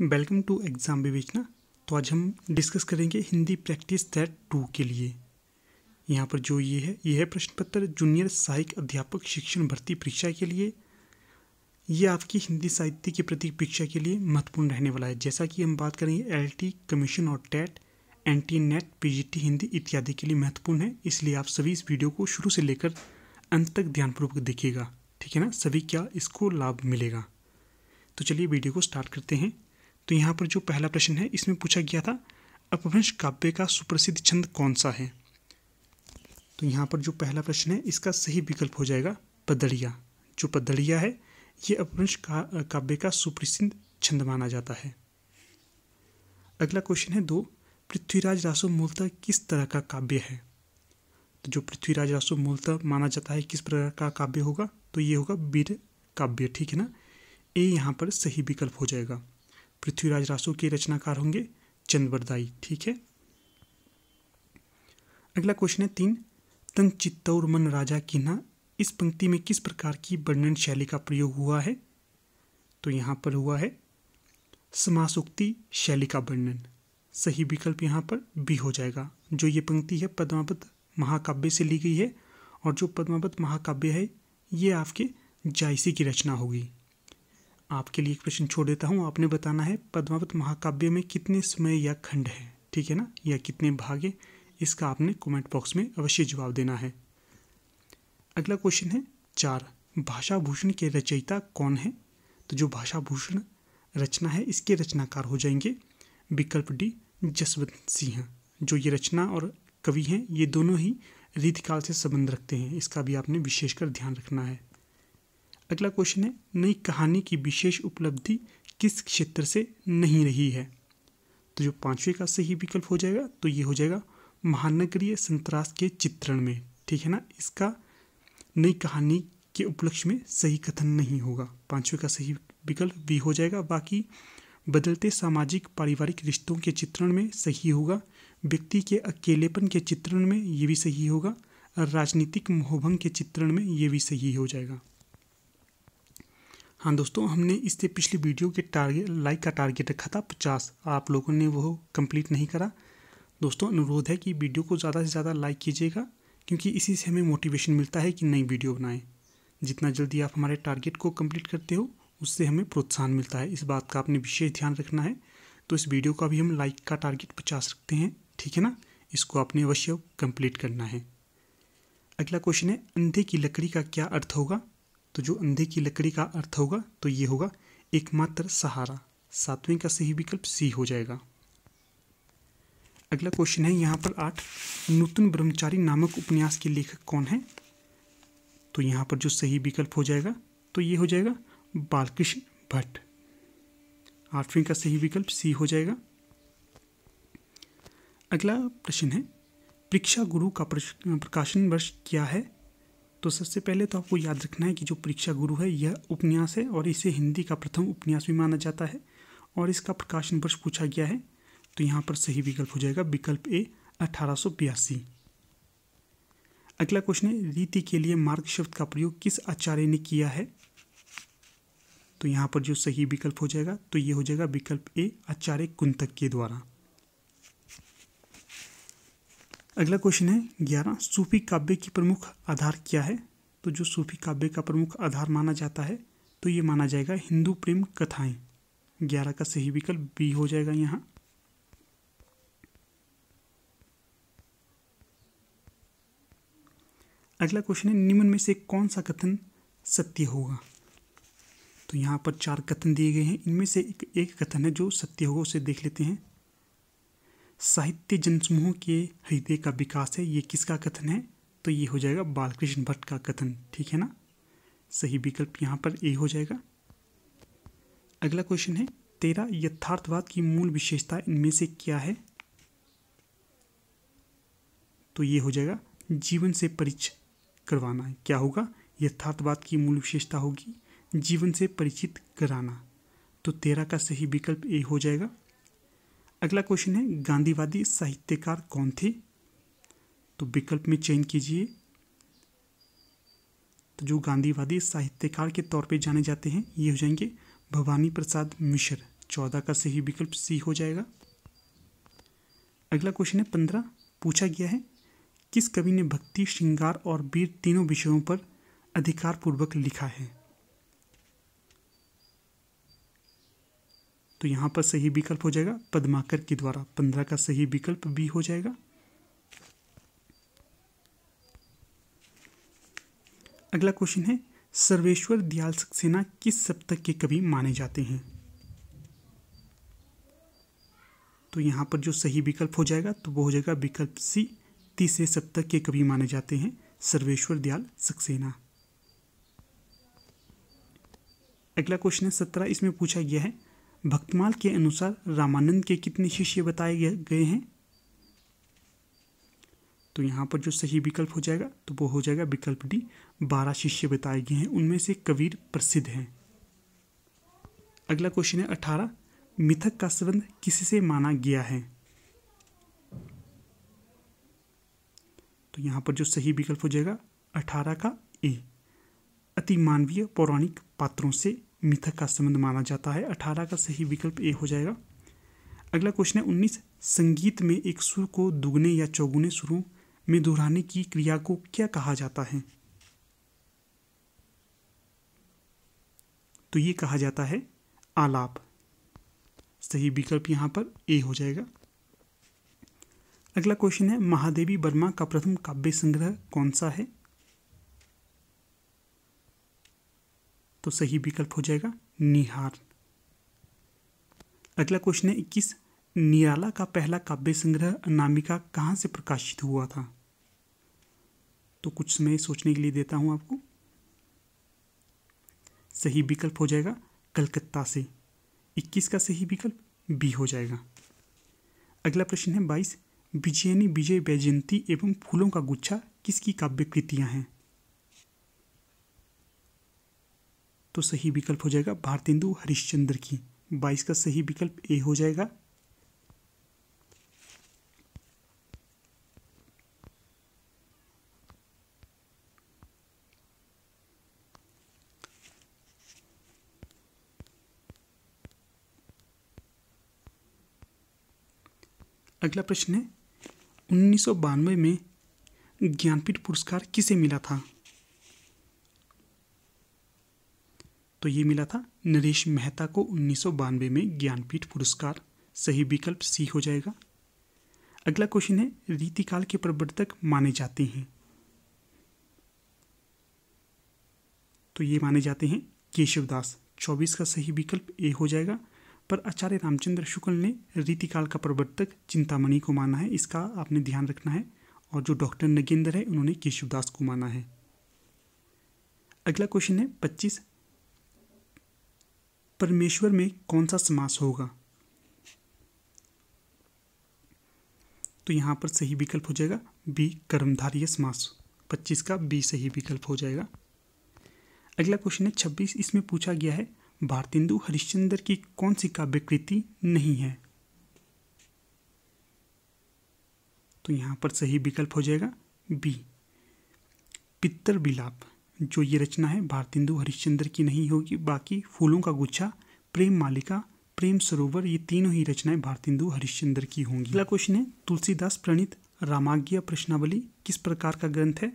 welcome to exam विवेचना तो आज हम डिस्कस करेंगे हिंदी प्रैक्टिस दैट टू के लिए यहाँ पर जो ये है ये है प्रश्न पत्र जूनियर सहायक अध्यापक शिक्षण भर्ती परीक्षा के लिए ये आपकी हिंदी साहित्य की प्रति परीक्षा के लिए महत्वपूर्ण रहने वाला है जैसा कि हम बात करेंगे टी कमीशन और TET N T NET T Hindi इत्यादि के लिए महत्वपूर्ण है इसलिए आप सभी इस वीडियो को शुरू से लेकर अंत तक ध्यानपूर्वक देखिएगा ठीक है ना सभी क्या इसको लाभ मिलेगा तो चलिए वीडियो को स्टार्ट करते हैं तो यहाँ पर जो पहला प्रश्न है इसमें पूछा गया था अपभ्रंश काव्य का सुप्रसिद्ध छंद कौन सा है तो यहाँ पर जो पहला प्रश्न है इसका सही विकल्प हो जाएगा पदड़िया जो पदड़िया है ये अपभ्रंश का, काव्य का सुप्रसिद्ध छंद माना जाता है अगला क्वेश्चन है दो पृथ्वीराज रासो मूलतः किस तरह का काव्य है तो जो पृथ्वीराज रासो मूलतः माना जाता है किस प्रकार का काव्य होगा तो ये होगा वीर काव्य ठीक है ना ए यहाँ पर सही विकल्प हो जाएगा पृथ्वीराज रासो के रचनाकार होंगे चंद्रदाई ठीक है अगला क्वेश्चन है तीन तन चित्तौर मन राजा किन्हा इस पंक्ति में किस प्रकार की वर्णन शैली का प्रयोग हुआ है तो यहाँ पर हुआ है समासोक्ति शैली का वर्णन सही विकल्प यहाँ पर भी हो जाएगा जो ये पंक्ति है पद्मावत महाकाव्य से ली गई है और जो पद्मावत महाकाव्य है ये आपके जायसी की रचना होगी आपके लिए क्वेश्चन छोड़ देता हूँ आपने बताना है पद्मावत महाकाव्य में कितने समय या खंड है ठीक है ना या कितने भाग है इसका आपने कमेंट बॉक्स में अवश्य जवाब देना है अगला क्वेश्चन है चार भाषा भूषण के रचयिता कौन है तो जो भाषा भूषण रचना है इसके रचनाकार हो जाएंगे विकल्प डी जसवंत सिंह जो ये रचना और कवि हैं ये दोनों ही रीतिकाल से संबंध रखते हैं इसका भी आपने विशेषकर ध्यान रखना है अगला क्वेश्चन है नई कहानी की विशेष उपलब्धि किस क्षेत्र से नहीं रही है तो जो पांचवे का सही विकल्प हो जाएगा तो ये हो जाएगा महानगरीय संतरास के चित्रण में ठीक है ना इसका नई कहानी के उपलक्ष्य में सही कथन नहीं होगा पांचवे का सही विकल्प भी हो जाएगा बाकी बदलते सामाजिक पारिवारिक रिश्तों के चित्रण में सही होगा व्यक्ति के अकेलेपन के चित्रण में ये भी सही होगा राजनीतिक मोहभंग के चित्रण में ये भी सही हो जाएगा हाँ दोस्तों हमने इससे पिछली वीडियो के टारगेट लाइक का टारगेट रखा था पचास आप लोगों ने वो कंप्लीट नहीं करा दोस्तों अनुरोध है कि वीडियो को ज़्यादा से ज़्यादा लाइक कीजिएगा क्योंकि इसी से हमें मोटिवेशन मिलता है कि नई वीडियो बनाएं जितना जल्दी आप हमारे टारगेट को कम्प्लीट करते हो उससे हमें प्रोत्साहन मिलता है इस बात का आपने विशेष ध्यान रखना है तो इस वीडियो का भी हम लाइक का टारगेट पचास रखते हैं ठीक है ना इसको आपने अवश्य कंप्लीट करना है अगला क्वेश्चन है अंधे की लकड़ी का क्या अर्थ होगा तो जो अंधे की लकड़ी का अर्थ होगा तो ये होगा एकमात्र सहारा सातवें का सही विकल्प सी हो जाएगा अगला क्वेश्चन है यहाँ पर आठ नूतन ब्रह्मचारी नामक उपन्यास के लेखक कौन है तो यहाँ पर जो सही विकल्प हो जाएगा तो ये हो जाएगा बालकृष्ण भट्ट आठवीं का सही विकल्प सी हो जाएगा अगला प्रश्न है परीक्षा गुरु का प्रकाशन वर्ष क्या है तो सबसे पहले तो आपको याद रखना है कि जो परीक्षा गुरु है यह उपन्यास है और इसे हिंदी का प्रथम उपन्यास भी माना जाता है और इसका प्रकाशन वर्ष पूछा गया है तो यहाँ पर सही विकल्प हो जाएगा विकल्प ए अठारह अगला क्वेश्चन है रीति के लिए मार्ग शब्द का प्रयोग किस आचार्य ने किया है तो यहाँ पर जो सही विकल्प हो जाएगा तो ये हो जाएगा विकल्प ए आचार्य कुंतक के द्वारा अगला क्वेश्चन है ग्यारह सूफी काव्य की प्रमुख आधार क्या है तो जो सूफी काव्य का प्रमुख आधार माना जाता है तो ये माना जाएगा हिंदू प्रेम कथाएं ग्यारह का सही विकल्प बी हो जाएगा यहाँ अगला क्वेश्चन है निम्न में से कौन सा कथन सत्य होगा तो यहाँ पर चार कथन दिए गए हैं इनमें से एक, एक कथन है जो सत्य होगा उसे देख लेते हैं साहित्य जनसमूह के हृदय का विकास है ये किसका कथन है तो ये हो जाएगा बालकृष्ण भट्ट का कथन ठीक है ना सही विकल्प यहाँ पर ए हो जाएगा अगला क्वेश्चन है तेरा यथार्थवाद की मूल विशेषता इनमें से क्या है तो ये हो जाएगा जीवन से परिचय करवाना है क्या होगा यथार्थवाद की मूल विशेषता होगी जीवन से परिचित कराना तो तेरह का सही विकल्प ए हो जाएगा अगला क्वेश्चन है गांधीवादी साहित्यकार कौन थे तो विकल्प में चयन कीजिए तो जो गांधीवादी साहित्यकार के तौर पे जाने जाते हैं ये हो जाएंगे भवानी प्रसाद मिश्र चौदह का सही विकल्प सी हो जाएगा अगला क्वेश्चन है पंद्रह पूछा गया है किस कवि ने भक्ति श्रृंगार और वीर तीनों विषयों पर अधिकार पूर्वक लिखा है तो यहाँ पर सही विकल्प हो जाएगा पद्माकर के द्वारा पंद्रह का सही विकल्प बी हो जाएगा अगला क्वेश्चन है सर्वेश्वर दयाल सक्सेना किस सप्तक के कवि माने जाते हैं तो यहाँ पर जो सही विकल्प हो जाएगा तो वो हो जाएगा विकल्प सी तीसरे सप्तक के कवि माने जाते हैं सर्वेश्वर दयाल सक्सेना अगला क्वेश्चन है सत्रह इसमें पूछा गया है भक्तमाल के अनुसार रामानंद के कितने शिष्य बताए गए हैं तो यहाँ पर जो सही विकल्प हो जाएगा तो वो हो जाएगा विकल्प डी बारह शिष्य बताए गए हैं उनमें से कबीर प्रसिद्ध हैं अगला क्वेश्चन है अठारह मिथक का संबंध किससे माना गया है तो यहाँ पर जो सही विकल्प हो जाएगा अठारह का ए अति मानवीय पौराणिक पात्रों से मिथक का संबंध माना जाता है अठारह का सही विकल्प ए हो जाएगा अगला क्वेश्चन है उन्नीस संगीत में एक सुर को दुगने या चौगुने सुरों में दोहराने की क्रिया को क्या कहा जाता है तो ये कहा जाता है आलाप सही विकल्प यहां पर ए हो जाएगा अगला क्वेश्चन है महादेवी वर्मा का प्रथम काव्य संग्रह कौन सा है तो सही विकल्प हो जाएगा निहार अगला क्वेश्चन है इक्कीस निराला का पहला काव्य संग्रह अनामिका कहाँ से प्रकाशित हुआ था तो कुछ समय सोचने के लिए देता हूँ आपको सही विकल्प हो जाएगा कलकत्ता से इक्कीस का सही विकल्प बी हो जाएगा अगला प्रश्न है बाईस विजयनी विजय वैजयंती एवं फूलों का गुच्छा किसकी काव्य कृतियाँ हैं तो सही विकल्प हो जाएगा भारतेंदु हरिश्चंद्र की बाईस का सही विकल्प ए हो जाएगा अगला प्रश्न है उन्नीस में ज्ञानपीठ पुरस्कार किसे मिला था तो ये मिला था नरेश मेहता को उन्नीस में ज्ञानपीठ पुरस्कार सही विकल्प सी हो जाएगा अगला क्वेश्चन है रीतिकाल के प्रवर्तक माने जाते हैं तो ये माने जाते हैं केशवदास चौबीस का सही विकल्प ए हो जाएगा पर आचार्य रामचंद्र शुक्ल ने रीतिकाल का प्रवर्तक चिंतामणि को माना है इसका आपने ध्यान रखना है और जो डॉक्टर नगेंद्र है उन्होंने केशवदास को माना है अगला क्वेश्चन है पच्चीस परमेश्वर में कौन सा समास होगा तो यहां पर सही विकल्प हो जाएगा बी कर्मधारीय समास पच्चीस का बी सही विकल्प हो जाएगा अगला क्वेश्चन है छब्बीस इसमें पूछा गया है भारतेंदु हरिश्चंद्र की कौन सी काव्य कृति नहीं है तो यहां पर सही विकल्प हो जाएगा बी पित्तर बिलाप जो ये रचना है भारतेंदु हरिश्चंद्र की नहीं होगी बाकी फूलों का गुच्छा प्रेम मालिका प्रेम सरोवर ये तीनों ही रचनाएं भारतेंदु हरिश्चंद्र की होंगी अगला क्वेश्चन है तुलसीदास प्रणित रामाज्ञा प्रश्नावली किस प्रकार का ग्रंथ है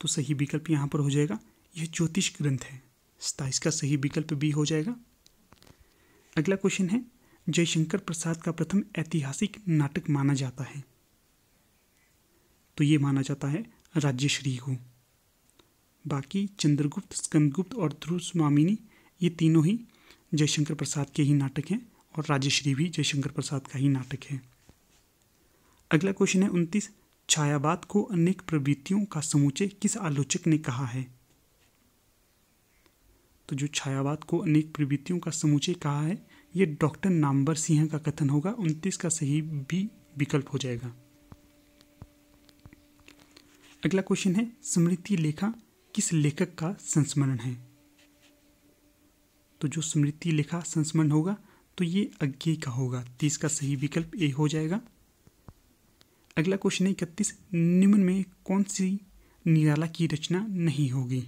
तो सही विकल्प यहाँ पर हो जाएगा यह ज्योतिष ग्रंथ है सताइस का सही विकल्प भी हो जाएगा अगला क्वेश्चन है जयशंकर प्रसाद का प्रथम ऐतिहासिक नाटक माना जाता है तो ये माना जाता है राज्यश्री को बाकी चंद्रगुप्त स्कंदगुप्त और स्वामिनी ये तीनों ही जयशंकर प्रसाद के ही नाटक हैं और राजश्री भी जयशंकर प्रसाद का ही नाटक है अगला क्वेश्चन है उनतीस छायावाद को अनेक प्रवृत्तियों का समुचय किस आलोचक ने कहा है तो जो छायावाद को अनेक प्रवृत्तियों का समुचय कहा है ये डॉक्टर नाम्बर सिंह का कथन होगा उनतीस का सही भी विकल्प हो जाएगा अगला क्वेश्चन है स्मृति लेखा किस लेखक का संस्मरण है तो जो स्मृति लेखा संस्मरण होगा तो ये अज्ञे का होगा तीस का सही विकल्प ए हो जाएगा अगला क्वेश्चन है इकतीस निम्न में कौन सी निराला की रचना नहीं होगी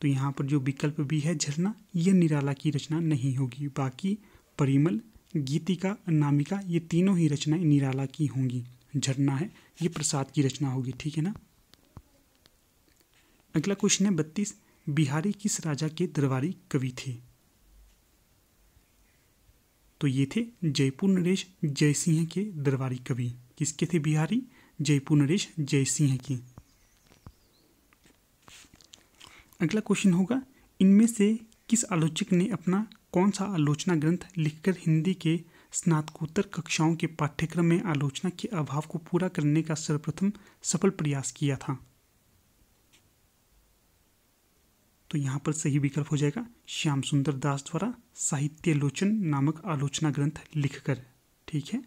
तो यहाँ पर जो विकल्प भी है झरना यह निराला की रचना नहीं होगी बाकी परिमल गीतिका नामिका ये तीनों ही रचनाएं निराला की होंगी झरना है ये प्रसाद की रचना होगी ठीक है ना अगला क्वेश्चन है बत्तीस बिहारी किस राजा के दरबारी कवि थे तो ये थे जयपुर नरेश जयसिंह के दरबारी कवि किसके थे बिहारी जयपुर नरेश जयसिंह के अगला क्वेश्चन होगा इनमें से किस आलोचक ने अपना कौन सा आलोचना ग्रंथ लिखकर हिंदी के स्नातकोत्तर कक्षाओं के पाठ्यक्रम में आलोचना के अभाव को पूरा करने का सर्वप्रथम सफल प्रयास किया था तो यहाँ पर सही विकल्प हो जाएगा श्याम सुंदर दास द्वारा साहित्य लोचन नामक आलोचना ग्रंथ लिखकर ठीक है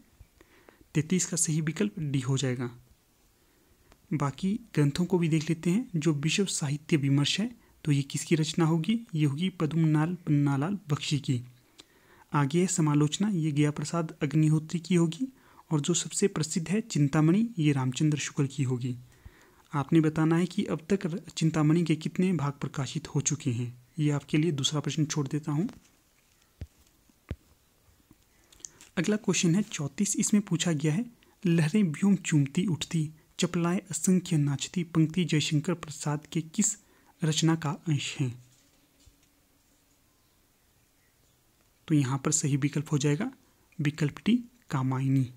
तैतीस का सही विकल्प डी हो जाएगा बाकी ग्रंथों को भी देख लेते हैं जो विश्व साहित्य विमर्श है तो ये किसकी रचना होगी ये होगी पद्मनाल पन्नालाल बख्शी की आगे है समालोचना ये गया प्रसाद अग्निहोत्री की होगी और जो सबसे प्रसिद्ध है चिंतामणि ये रामचंद्र शुक्ल की होगी आपने बताना है कि अब तक चिंतामणि के कितने भाग प्रकाशित हो चुके हैं ये आपके लिए दूसरा प्रश्न छोड़ देता हूँ अगला क्वेश्चन है चौंतीस इसमें पूछा गया है लहरें व्योम चूमती उठती चपलाएं असंख्य नाचती पंक्ति जयशंकर प्रसाद के किस रचना का अंश है तो यहाँ पर सही विकल्प हो जाएगा विकल्प टी कामायनी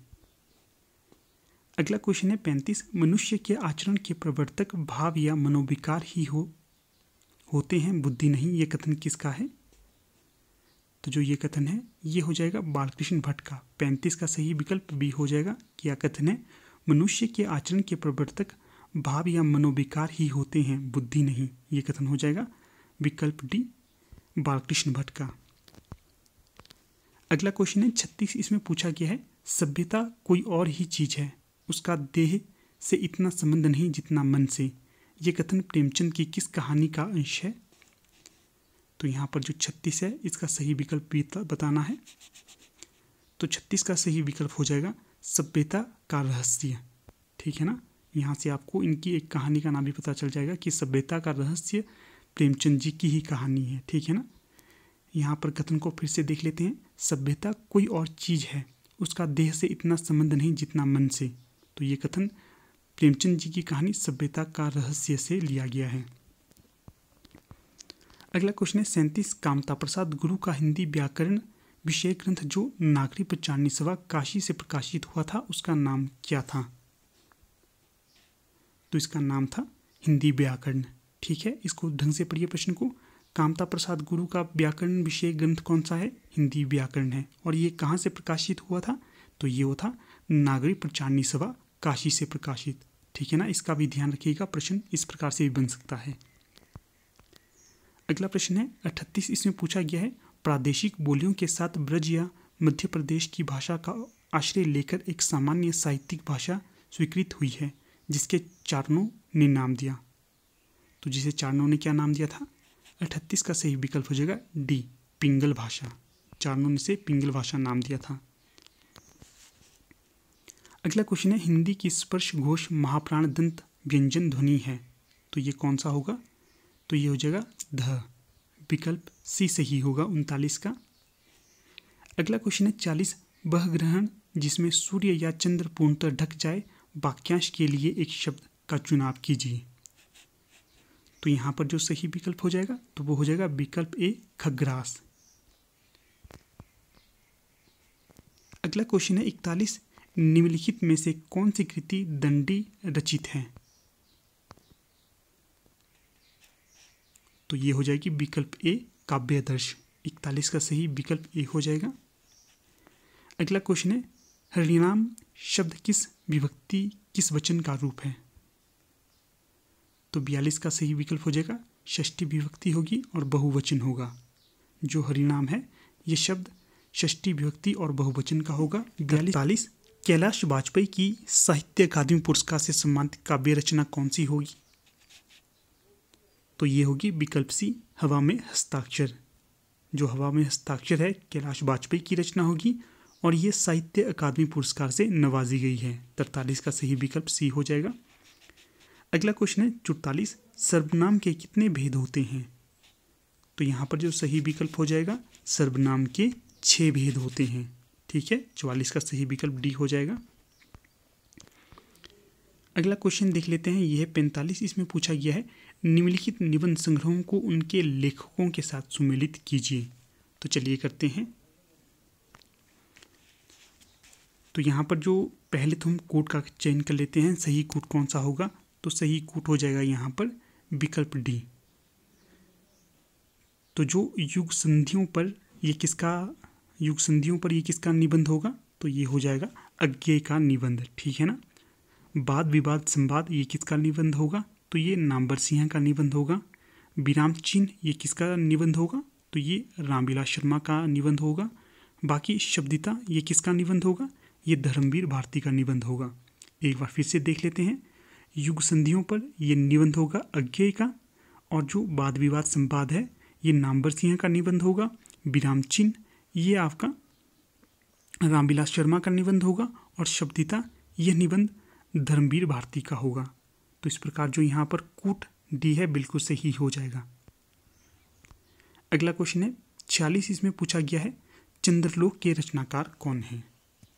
अगला क्वेश्चन है पैंतीस मनुष्य के आचरण के प्रवर्तक भाव या मनोविकार ही हो होते हैं बुद्धि नहीं ये कथन किसका है तो जो ये कथन है ये हो जाएगा बालकृष्ण भट्ट का पैंतीस का सही विकल्प भी हो जाएगा क्या कथन है मनुष्य के आचरण के प्रवर्तक भाव या मनोविकार ही होते हैं बुद्धि नहीं ये कथन हो जाएगा विकल्प डी बालकृष्ण भट्ट का अगला क्वेश्चन है छत्तीस इसमें पूछा गया है सभ्यता कोई और ही चीज़ है उसका देह से इतना संबंध नहीं जितना मन से ये कथन प्रेमचंद की किस कहानी का अंश है तो यहाँ पर जो छत्तीस है इसका सही विकल्प बताना है तो छत्तीस का सही विकल्प हो जाएगा सभ्यता का रहस्य ठीक है ना यहाँ से आपको इनकी एक कहानी का नाम भी पता चल जाएगा कि सभ्यता का रहस्य प्रेमचंद जी की ही कहानी है ठीक है ना यहाँ पर कथन को फिर से देख लेते हैं सभ्यता कोई और चीज़ है उसका देह से इतना संबंध नहीं जितना मन से तो ये कथन प्रेमचंद जी की कहानी सभ्यता का रहस्य से लिया गया है अगला क्वेश्चन है सैंतीस कामता प्रसाद गुरु का हिंदी व्याकरण विषय ग्रंथ जो नागरी पचानी सभा काशी से प्रकाशित हुआ था उसका नाम क्या था तो इसका नाम था हिंदी व्याकरण ठीक है इसको ढंग से पढ़िए प्रश्न को कामता प्रसाद गुरु का व्याकरण विषय ग्रंथ कौन सा है हिंदी व्याकरण है और ये कहाँ से प्रकाशित हुआ था तो ये वो था नागरी प्रचारणी सभा काशी से प्रकाशित ठीक है ना इसका भी ध्यान रखिएगा प्रश्न इस प्रकार से भी बन सकता है अगला प्रश्न है अठतीस इसमें पूछा गया है प्रादेशिक बोलियों के साथ ब्रज या मध्य प्रदेश की भाषा का आश्रय लेकर एक सामान्य साहित्यिक भाषा स्वीकृत हुई है जिसके चारणों ने नाम दिया तो जिसे चारणों ने क्या नाम दिया था अठतीस का सही विकल्प हो जाएगा डी पिंगल भाषा चारणों ने से पिंगल भाषा नाम दिया था अगला क्वेश्चन है हिंदी की स्पर्श घोष महाप्राण दंत व्यंजन ध्वनि है तो ये कौन सा होगा तो ये हो जाएगा ध विकल्प सी सही होगा उनतालीस का अगला क्वेश्चन है चालीस वह ग्रहण जिसमें सूर्य या चंद्र पूर्णतः ढक जाए वाक्यांश के लिए एक शब्द का चुनाव कीजिए तो यहाँ पर जो सही विकल्प हो जाएगा तो वो हो जाएगा विकल्प ए खग्रास अगला क्वेश्चन है इकतालीस निम्नलिखित में से कौन सी कृति दंडी रचित है तो ये हो जाएगी विकल्प ए आदर्श इकतालीस का सही विकल्प ए हो जाएगा अगला क्वेश्चन है हरिणाम शब्द किस विभक्ति किस वचन का रूप है तो बयालीस का सही विकल्प हो जाएगा षष्ठी विभक्ति होगी और बहुवचन होगा जो हरिणाम है यह शब्द षष्ठी विभक्ति और बहुवचन का होगा बयालीस कैलाश वाजपेयी की साहित्य अकादमी पुरस्कार से सम्मानित काव्य रचना कौन सी होगी तो ये होगी विकल्प सी हवा में हस्ताक्षर जो हवा में हस्ताक्षर है कैलाश वाजपेयी की रचना होगी और ये साहित्य अकादमी पुरस्कार से नवाजी गई है तरतालीस का सही विकल्प सी हो जाएगा अगला क्वेश्चन है चुड़तालीस सर्वनाम के कितने भेद होते हैं तो यहाँ पर जो सही विकल्प हो जाएगा सर्वनाम के छः भेद होते हैं ठीक है चवालीस का सही विकल्प डी हो जाएगा अगला क्वेश्चन देख लेते हैं यह पैंतालीस इसमें पूछा गया है निम्नलिखित निबंध संग्रहों को उनके लेखकों के साथ सुमेलित कीजिए तो चलिए करते हैं तो यहाँ पर जो पहले तो हम कोट का चयन कर लेते हैं सही कोट कौन सा होगा तो सही कोट हो जाएगा यहाँ पर विकल्प डी तो जो युग संधियों पर ये किसका युग संधियों पर ये किसका निबंध होगा तो ये हो जाएगा अज्ञे का निबंध ठीक है ना वाद विवाद संवाद ये किसका निबंध होगा तो ये नामबर सिंह का निबंध होगा विराम चिन्ह ये किसका निबंध होगा तो ये रामविलास शर्मा का निबंध होगा बाकी शब्दिता ये किसका निबंध होगा ये धर्मवीर भारती का निबंध होगा एक बार फिर से देख लेते हैं युग संधियों पर यह निबंध होगा अज्ञे का और जो वाद विवाद संवाद है ये नामबर सिंह का निबंध होगा विराम चिन्ह ये आपका रामविलास शर्मा का निबंध होगा और शब्दिता यह निबंध धर्मवीर भारती का होगा तो इस प्रकार जो यहाँ पर कूट डी है बिल्कुल सही हो जाएगा अगला क्वेश्चन है छियालीस इसमें पूछा गया है चंद्रलोक के रचनाकार कौन हैं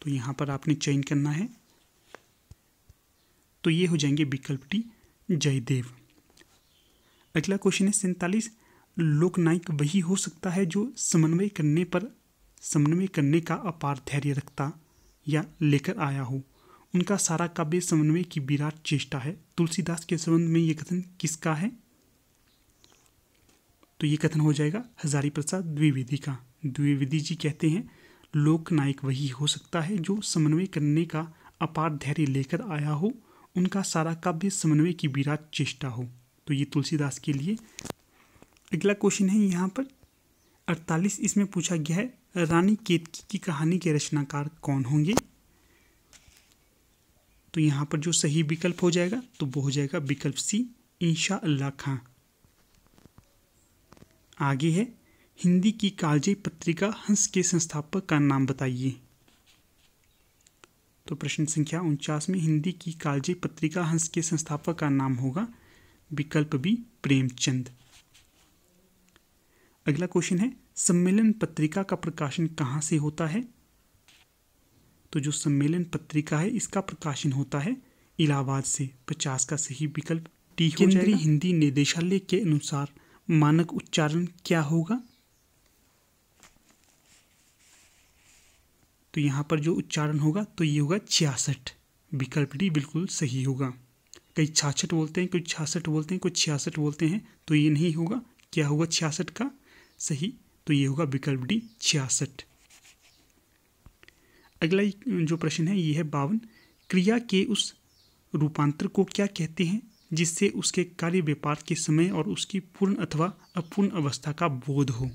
तो यहाँ पर आपने चयन करना है तो ये हो जाएंगे विकल्प डी जयदेव अगला क्वेश्चन है सैंतालीस लोकनायक वही हो सकता है जो समन्वय करने पर समन्वय करने का अपार धैर्य रखता या लेकर आया हो उनका सारा काव्य समन्वय की विराट चेष्टा है तुलसीदास के संबंध में ये कथन किसका है तो ये कथन हो जाएगा हजारी प्रसाद द्विवेदी का द्विवेदी जी कहते हैं लोक नायक वही हो सकता है जो समन्वय करने का अपार धैर्य लेकर आया हो उनका सारा काव्य समन्वय की विराट चेष्टा हो तो ये तुलसीदास के लिए अगला क्वेश्चन है यहाँ पर अड़तालीस इसमें पूछा गया है रानी केतकी की कहानी के रचनाकार कौन होंगे तो यहाँ पर जो सही विकल्प हो जाएगा तो वो हो जाएगा विकल्प सी इंशा अल्लाह खां आगे है हिंदी की कालजयी पत्रिका हंस के संस्थापक का नाम बताइए तो प्रश्न संख्या उनचास में हिंदी की कालजयी पत्रिका हंस के संस्थापक का नाम होगा विकल्प बी प्रेमचंद अगला क्वेश्चन है सम्मेलन पत्रिका का प्रकाशन कहाँ से होता है तो जो सम्मेलन पत्रिका है इसका प्रकाशन होता है इलाहाबाद से पचास का सही विकल्प टी केंद्रीय हिंदी निदेशालय के अनुसार मानक उच्चारण क्या होगा तो यहाँ पर जो उच्चारण होगा तो ये होगा छियासठ विकल्प डी बिल्कुल सही होगा कई छाछठ बोलते हैं कोई छियासठ बोलते हैं कोई छियासठ बोलते हैं तो ये नहीं होगा क्या होगा छियासठ का सही तो ये होगा विकल्प डी छियासठ अगला जो प्रश्न है ये है बावन क्रिया के उस रूपांतर को क्या कहते हैं जिससे उसके कार्य व्यापार के समय और उसकी पूर्ण अथवा अपूर्ण अवस्था का बोध हो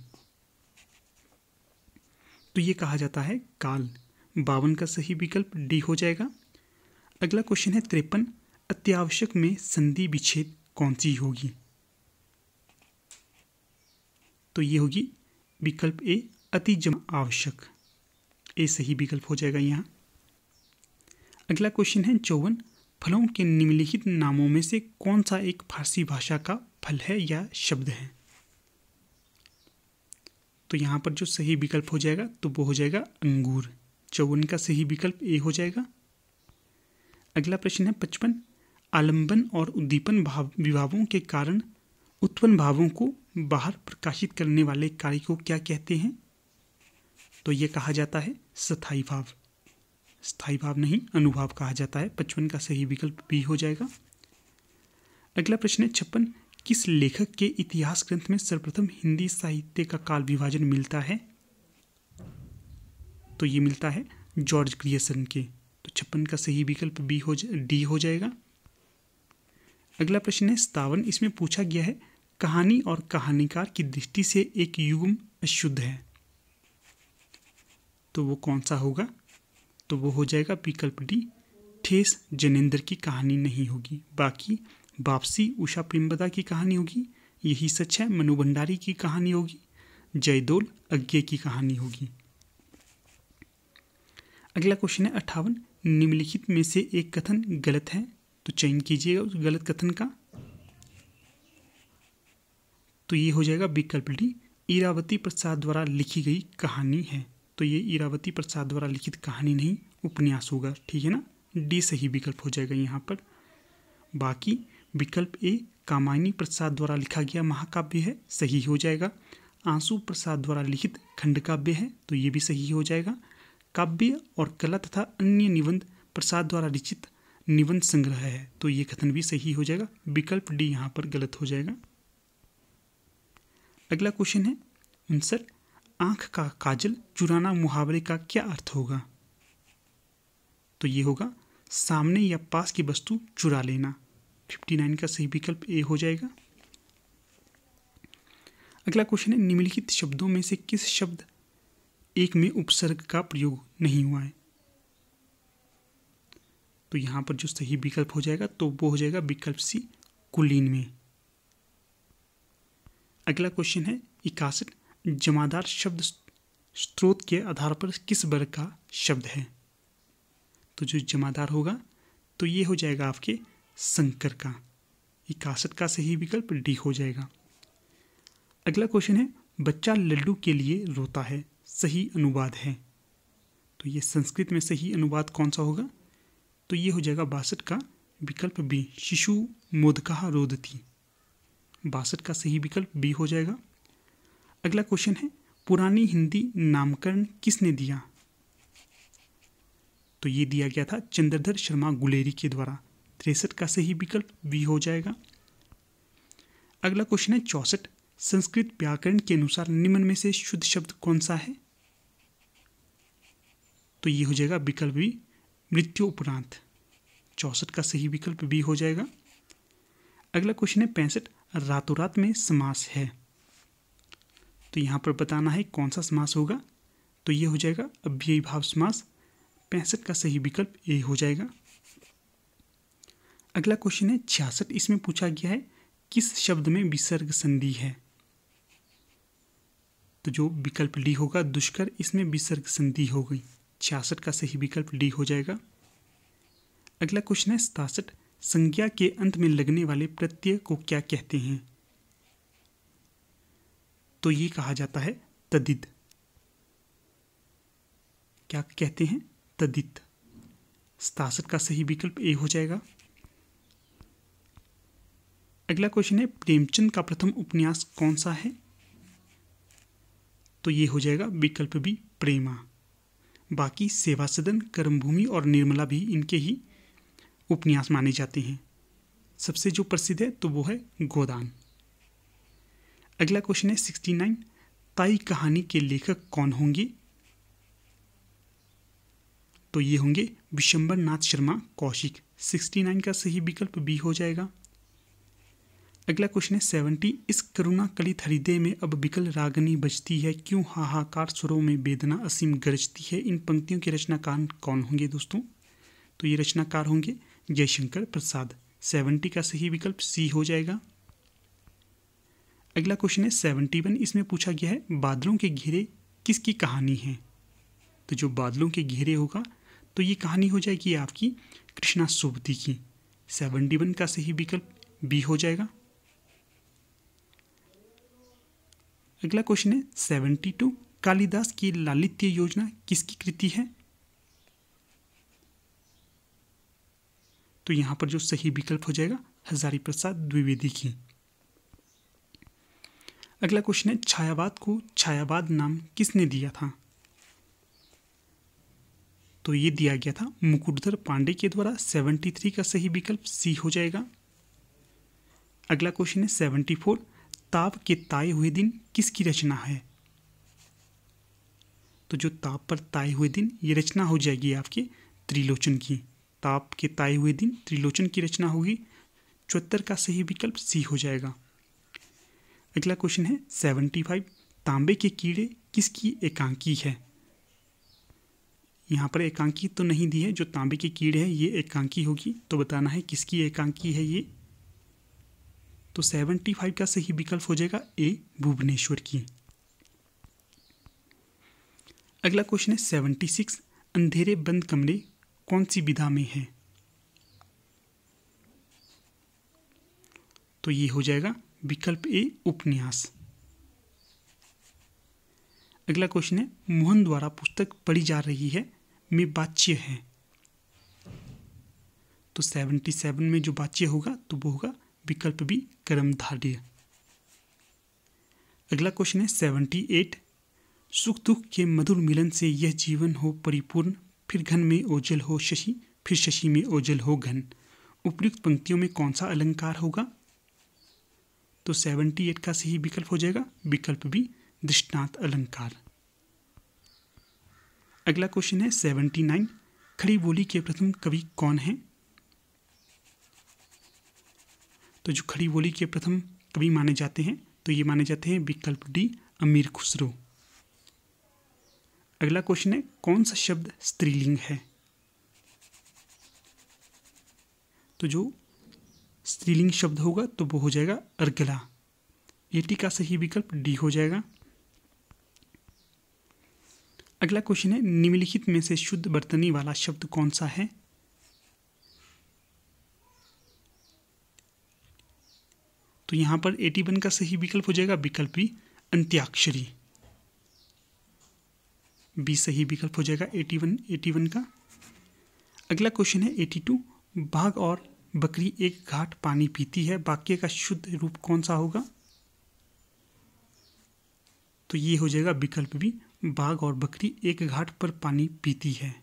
तो ये कहा जाता है काल बावन का सही विकल्प डी हो जाएगा अगला क्वेश्चन है तिरपन अत्यावश्यक में संधि विच्छेद कौन सी होगी तो ये होगी विकल्प ए अति जम आवश्यक ए सही विकल्प हो जाएगा यहाँ अगला क्वेश्चन है चौवन फलों के निम्नलिखित नामों में से कौन सा एक फारसी भाषा का फल है या शब्द है तो यहाँ पर जो सही विकल्प हो जाएगा तो वो हो जाएगा अंगूर चौवन का सही विकल्प ए हो जाएगा अगला प्रश्न है पचपन आलंबन और उद्दीपन भाव विभावों के कारण उत्पन्न भावों को बाहर प्रकाशित करने वाले कार्य को क्या कहते हैं तो यह कहा जाता है स्थाई भाव स्थाई भाव नहीं अनुभाव कहा जाता है पचपन का सही विकल्प बी हो जाएगा अगला प्रश्न है छप्पन किस लेखक के इतिहास ग्रंथ में सर्वप्रथम हिंदी साहित्य का काल विभाजन मिलता है तो ये मिलता है जॉर्ज ग्रियसन के तो छप्पन का सही विकल्प बी हो डी हो जाएगा अगला प्रश्न है सतावन इसमें पूछा गया है कहानी और कहानीकार की दृष्टि से एक युग्म अशुद्ध है तो वो कौन सा होगा तो वो हो जाएगा विकल्प डी ठेस जनेन्द्र की कहानी नहीं होगी बाकी वापसी उषा प्रेमबदा की कहानी होगी यही सच है मनु भंडारी की कहानी होगी जयदोल अज्ञे की कहानी होगी अगला क्वेश्चन है अट्ठावन निम्नलिखित में से एक कथन गलत है तो चयन कीजिएगा उस गलत कथन का तो ये हो जाएगा विकल्प डी ईरावती प्रसाद द्वारा लिखी गई कहानी है तो ये ईरावती प्रसाद द्वारा लिखित कहानी नहीं उपन्यास होगा ठीक है ना डी सही विकल्प हो जाएगा यहाँ पर बाकी विकल्प ए कामायनी प्रसाद द्वारा लिखा गया महाकाव्य है सही हो जाएगा आंसू प्रसाद द्वारा लिखित खंड काव्य है तो ये भी सही हो जाएगा काव्य और कला तथा अन्य निबंध प्रसाद द्वारा लिखित निबंध संग्रह है तो ये कथन भी सही हो जाएगा विकल्प डी यहाँ पर गलत हो जाएगा अगला क्वेश्चन है आंसर आंख का काजल चुराना मुहावरे का क्या अर्थ होगा तो ये होगा सामने या पास की वस्तु चुरा लेना 59 का सही विकल्प ए हो जाएगा अगला क्वेश्चन है निम्नलिखित शब्दों में से किस शब्द एक में उपसर्ग का प्रयोग नहीं हुआ है तो यहां पर जो सही विकल्प हो जाएगा तो वो हो जाएगा विकल्प सी कुलीन में अगला क्वेश्चन है इकासठ जमादार शब्द स्रोत के आधार पर किस वर्ग का शब्द है तो जो जमादार होगा तो ये हो जाएगा आपके संकर का इकासठ का सही विकल्प डी हो जाएगा अगला क्वेश्चन है बच्चा लड्डू के लिए रोता है सही अनुवाद है तो ये संस्कृत में सही अनुवाद कौन सा होगा तो ये हो जाएगा बासठ का विकल्प बी शिशु मोदका रोदती बासठ का सही विकल्प बी हो जाएगा अगला क्वेश्चन है पुरानी हिंदी नामकरण किसने दिया तो ये दिया गया था चंद्रधर शर्मा गुलेरी के द्वारा तिरसठ का सही विकल्प बी हो जाएगा अगला क्वेश्चन है चौसठ संस्कृत व्याकरण के अनुसार निम्न में से शुद्ध शब्द कौन सा है तो ये हो जाएगा विकल्प बी मृत्यु उपरांत चौसठ का सही विकल्प बी हो जाएगा अगला क्वेश्चन है पैंसठ रातों रात में समास है तो यहाँ पर बताना है कौन सा समास होगा तो ये हो जाएगा अव्ययी भाव समास पैंसठ का सही विकल्प ए हो जाएगा अगला क्वेश्चन है छियासठ इसमें पूछा गया है किस शब्द में विसर्ग संधि है तो जो विकल्प डी होगा दुष्कर इसमें विसर्ग संधि हो गई छियासठ का सही विकल्प डी हो जाएगा अगला क्वेश्चन है सतासठ संज्ञा के अंत में लगने वाले प्रत्यय को क्या कहते हैं तो ये कहा जाता है तदित क्या कहते हैं तदित सतासठ का सही विकल्प ए हो जाएगा अगला क्वेश्चन है प्रेमचंद का प्रथम उपन्यास कौन सा है तो ये हो जाएगा विकल्प बी प्रेमा बाकी सेवा सदन कर्मभूमि और निर्मला भी इनके ही उपन्यास माने जाते हैं सबसे जो प्रसिद्ध है तो वो है गोदान अगला क्वेश्चन है सिक्सटी नाइन ताई कहानी के लेखक कौन होंगे तो ये होंगे विशंबर नाथ शर्मा कौशिक सिक्सटी नाइन का सही विकल्प बी हो जाएगा अगला क्वेश्चन है सेवेंटी इस करुणा कलित थरीदे में अब विकल रागनी बजती है क्यों हाहाकार स्वरों में वेदना असीम गरजती है इन पंक्तियों के रचनाकार कौन होंगे दोस्तों तो ये रचनाकार होंगे जयशंकर प्रसाद सेवेंटी का सही विकल्प सी हो जाएगा अगला क्वेश्चन है सेवेंटी वन इसमें पूछा गया है बादलों के घेरे किसकी कहानी है तो जो बादलों के घेरे होगा तो ये कहानी हो जाएगी आपकी कृष्णा सुबती की सेवेंटी वन का सही विकल्प बी हो जाएगा अगला क्वेश्चन है सेवेंटी टू कालिदास की लालित्य योजना किसकी कृति है तो यहाँ पर जो सही विकल्प हो जाएगा हजारी प्रसाद द्विवेदी की अगला क्वेश्चन है छायावाद को छायावाद नाम किसने दिया था तो ये दिया गया था मुकुटधर पांडे के द्वारा 73 का सही विकल्प सी हो जाएगा अगला क्वेश्चन है 74 ताप के ताए हुए दिन किसकी रचना है तो जो ताप पर ताए हुए दिन ये रचना हो जाएगी आपके त्रिलोचन की ताप के ताए हुए दिन त्रिलोचन की रचना होगी चौहत्तर का सही विकल्प सी हो जाएगा अगला क्वेश्चन है सेवेंटी फाइव तांबे के कीड़े किसकी एकांकी है यहाँ पर एकांकी तो नहीं दी है जो तांबे के कीड़े हैं ये एकांकी होगी तो बताना है किसकी एकांकी है ये तो सेवेंटी फाइव का सही विकल्प हो जाएगा ए भुवनेश्वर की अगला क्वेश्चन है सेवेंटी सिक्स अंधेरे बंद कमरे कौन सी विधा में है तो ये हो जाएगा विकल्प ए उपन्यास अगला क्वेश्चन है मोहन द्वारा पुस्तक पढ़ी जा रही है में बाच्य है तो सेवनटी सेवन में जो बाच्य होगा तो वो होगा विकल्प बी कर्मधार्य अगला क्वेश्चन है सेवनटी एट सुख दुख के मधुर मिलन से यह जीवन हो परिपूर्ण फिर घन में ओझल हो शशि फिर शशि में ओझल हो घन उपयुक्त पंक्तियों में कौन सा अलंकार होगा तो सेवेंटी एट का सही विकल्प हो जाएगा विकल्प भी दृष्टांत अलंकार अगला क्वेश्चन है सेवेंटी नाइन खड़ी बोली के प्रथम कवि कौन हैं तो जो खड़ी बोली के प्रथम कवि माने जाते हैं तो ये माने जाते हैं विकल्प डी अमीर खुसरो अगला क्वेश्चन है कौन सा शब्द स्त्रीलिंग है तो जो स्त्रीलिंग शब्द होगा तो वो हो जाएगा अर्गला एटी का सही विकल्प डी हो जाएगा अगला क्वेश्चन है निम्नलिखित में से शुद्ध बर्तनी वाला शब्द कौन सा है तो यहां पर एटी वन का सही विकल्प हो जाएगा विकल्प बी अंत्याक्षरी बी सही विकल्प हो जाएगा एटी वन एटी वन का अगला क्वेश्चन है एटी टू बाघ और बकरी एक घाट पानी पीती है वाक्य का शुद्ध रूप कौन सा होगा तो ये हो जाएगा विकल्प भी बाघ और बकरी एक घाट पर पानी पीती है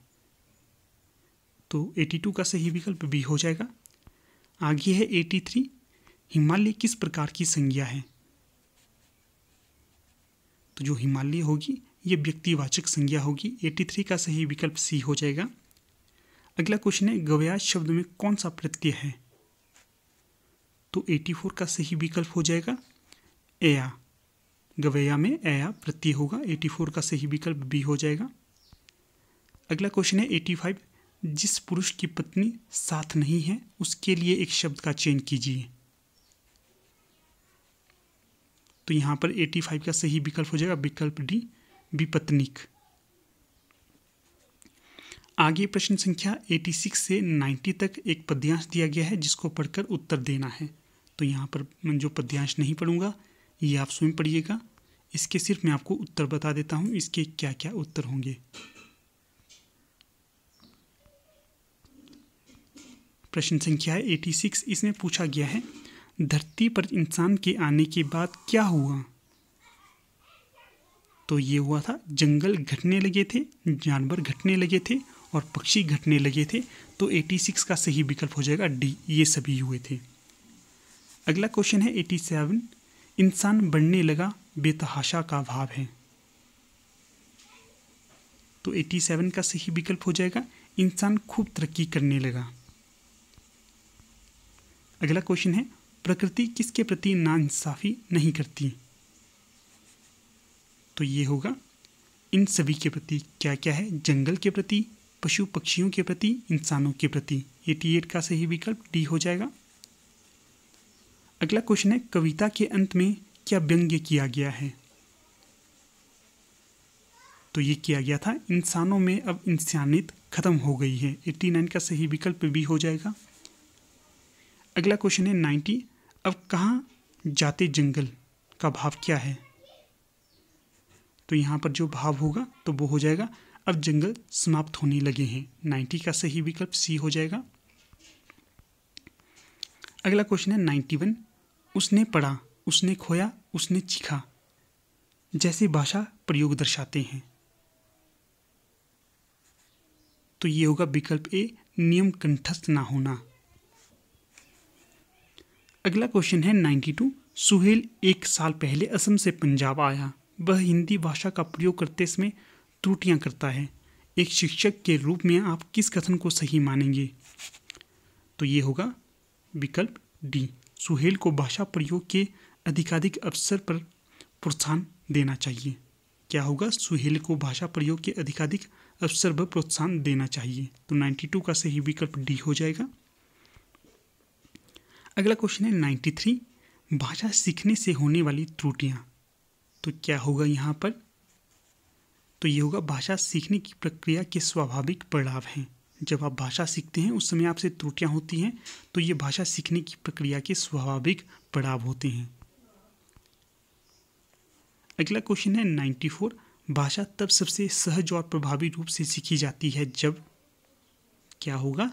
तो एटी टू का सही विकल्प भी हो जाएगा आगे है एटी थ्री हिमालय किस प्रकार की संज्ञा है तो जो हिमालय होगी ये व्यक्तिवाचक संज्ञा होगी 83 का सही विकल्प सी हो जाएगा अगला क्वेश्चन है गवया शब्द में कौन सा प्रत्यय है तो 84 का सही विकल्प हो जाएगा एया गवैया में एया प्रत्यय होगा 84 का सही विकल्प बी हो जाएगा अगला क्वेश्चन है 85 जिस पुरुष की पत्नी साथ नहीं है उसके लिए एक शब्द का चयन कीजिए तो यहाँ पर 85 का सही विकल्प हो जाएगा विकल्प डी विपत्निक आगे प्रश्न संख्या 86 से 90 तक एक पद्यांश दिया गया है जिसको पढ़कर उत्तर देना है तो यहाँ पर जो पद्यांश नहीं पढ़ूंगा ये आप स्वयं पढ़िएगा इसके सिर्फ मैं आपको उत्तर बता देता हूँ इसके क्या क्या उत्तर होंगे प्रश्न संख्या 86 इसमें पूछा गया है धरती पर इंसान के आने के बाद क्या हुआ तो ये हुआ था जंगल घटने लगे थे जानवर घटने लगे थे और पक्षी घटने लगे थे तो 86 का सही विकल्प हो जाएगा डी ये सभी हुए थे अगला क्वेश्चन है 87 इंसान बढ़ने लगा बेतहाशा का भाव है तो 87 का सही विकल्प हो जाएगा इंसान खूब तरक्की करने लगा अगला क्वेश्चन है प्रकृति किसके प्रति नाइंसाफ़ी नहीं करती तो ये होगा इन सभी के प्रति क्या क्या है जंगल के प्रति पशु पक्षियों के प्रति इंसानों के प्रति एटी एट का सही विकल्प डी हो जाएगा अगला क्वेश्चन है कविता के अंत में क्या व्यंग्य किया गया है तो ये किया गया था इंसानों में अब इंसानियत खत्म हो गई है एट्टी नाइन का सही विकल्प भी हो जाएगा अगला क्वेश्चन है नाइन्टी अब कहाँ जाते जंगल का भाव क्या है तो यहाँ पर जो भाव होगा तो वो हो जाएगा अब जंगल समाप्त होने लगे हैं नाइन्टी का सही विकल्प सी हो जाएगा अगला क्वेश्चन है नाइन्टी वन उसने पढ़ा उसने खोया उसने चिखा जैसे भाषा प्रयोग दर्शाते हैं तो ये होगा विकल्प ए नियम कंठस्थ ना होना अगला क्वेश्चन है नाइन्टी टू सुहेल एक साल पहले असम से पंजाब आया वह हिंदी भाषा का प्रयोग करते समय त्रुटियां करता है एक शिक्षक के रूप में आप किस कथन को सही मानेंगे तो ये होगा विकल्प डी सुहेल को भाषा प्रयोग के अधिकाधिक अवसर पर प्रोत्साहन देना चाहिए क्या होगा सुहेल को भाषा प्रयोग के अधिकाधिक अवसर पर प्रोत्साहन देना चाहिए तो 92 का सही विकल्प डी हो जाएगा अगला क्वेश्चन है 93 भाषा सीखने से होने वाली त्रुटियाँ तो क्या होगा यहाँ पर तो ये होगा भाषा सीखने की प्रक्रिया के स्वाभाविक परिणाम हैं जब आप भाषा सीखते हैं उस समय आपसे त्रुटियाँ होती हैं तो ये भाषा सीखने की प्रक्रिया के स्वाभाविक पड़ाव होते हैं अगला क्वेश्चन है नाइन्टी फोर भाषा तब सबसे सहज और प्रभावी रूप से सीखी जाती है जब क्या होगा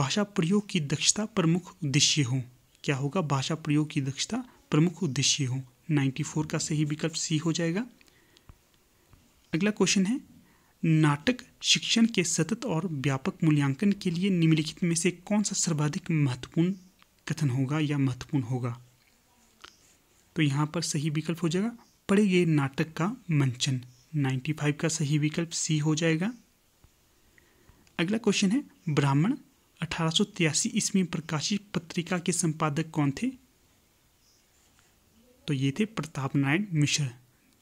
भाषा प्रयोग की दक्षता प्रमुख उद्देश्य हो क्या होगा भाषा प्रयोग की दक्षता प्रमुख उद्देश्य हो 94 का सही विकल्प सी हो जाएगा अगला क्वेश्चन है नाटक शिक्षण के सतत और व्यापक मूल्यांकन के लिए निम्नलिखित में से कौन सा सर्वाधिक महत्वपूर्ण कथन होगा या महत्वपूर्ण होगा तो यहाँ पर सही विकल्प हो जाएगा पढ़े गए नाटक का मंचन 95 का सही विकल्प सी हो जाएगा अगला क्वेश्चन है ब्राह्मण अठारह ईस्वी में प्रकाशित पत्रिका के संपादक कौन थे तो ये थे प्रताप नारायण मिश्र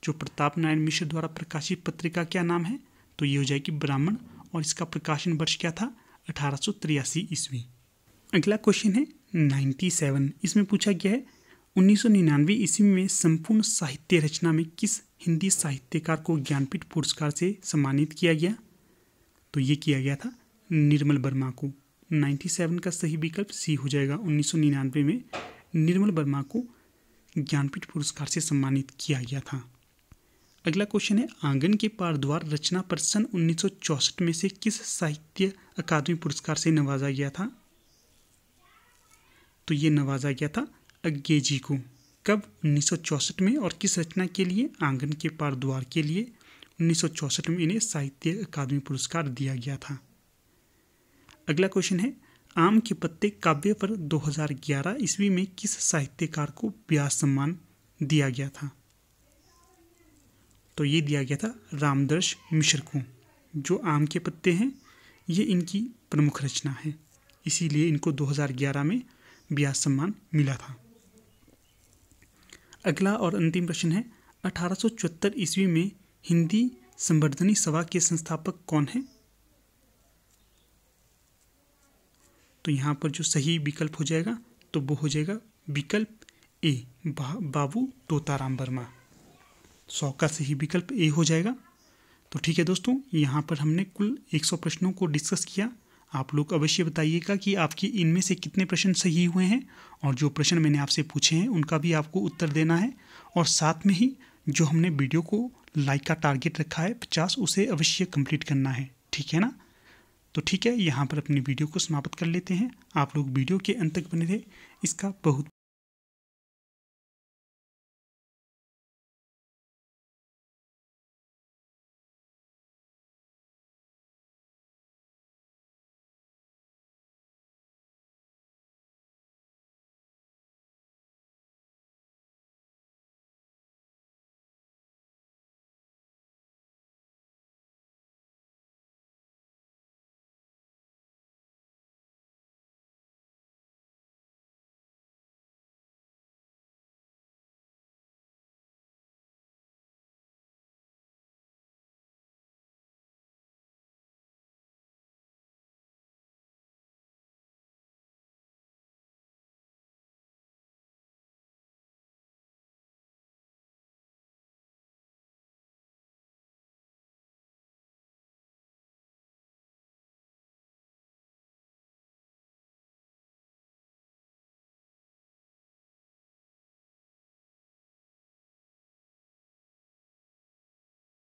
जो प्रताप नारायण मिश्र द्वारा प्रकाशित पत्रिका क्या नाम है तो ये हो जाएगी ब्राह्मण और इसका प्रकाशन वर्ष क्या था अठारह ईस्वी अगला क्वेश्चन है 97 इसमें पूछा गया है 1999 ईस्वी में संपूर्ण साहित्य रचना में किस हिंदी साहित्यकार को ज्ञानपीठ पुरस्कार से सम्मानित किया गया तो ये किया गया था निर्मल वर्मा को 97 का सही विकल्प सी हो जाएगा 1999 में निर्मल वर्मा को ज्ञानपीठ पुरस्कार से सम्मानित किया गया था अगला क्वेश्चन है आंगन के पार द्वार रचना पर सन उन्नीस में से किस साहित्य अकादमी पुरस्कार से नवाजा गया था तो ये नवाजा गया था अज्ञे जी को कब उन्नीस में और किस रचना के लिए आंगन के पार द्वार के लिए उन्नीस में इन्हें साहित्य अकादमी पुरस्कार दिया गया था अगला क्वेश्चन है आम के पत्ते काव्य पर 2011 ईस्वी में किस साहित्यकार को व्यास सम्मान दिया गया था तो ये दिया गया था रामदर्श मिश्र को जो आम के पत्ते हैं ये इनकी प्रमुख रचना है इसीलिए इनको 2011 में ब्याज सम्मान मिला था अगला और अंतिम प्रश्न है अठारह ईस्वी में हिंदी संवर्धनी सभा के संस्थापक कौन है तो यहाँ पर जो सही विकल्प हो जाएगा तो वो हो जाएगा विकल्प ए बा, बाबू तोताराम वर्मा सौ का सही विकल्प ए हो जाएगा तो ठीक है दोस्तों यहाँ पर हमने कुल 100 प्रश्नों को डिस्कस किया आप लोग अवश्य बताइएगा कि आपके इनमें से कितने प्रश्न सही हुए हैं और जो प्रश्न मैंने आपसे पूछे हैं उनका भी आपको उत्तर देना है और साथ में ही जो हमने वीडियो को लाइक का टारगेट रखा है पचास उसे अवश्य कंप्लीट करना है ठीक है ना तो ठीक है यहाँ पर अपनी वीडियो को समाप्त कर लेते हैं आप लोग वीडियो के अंत तक बने रहे इसका बहुत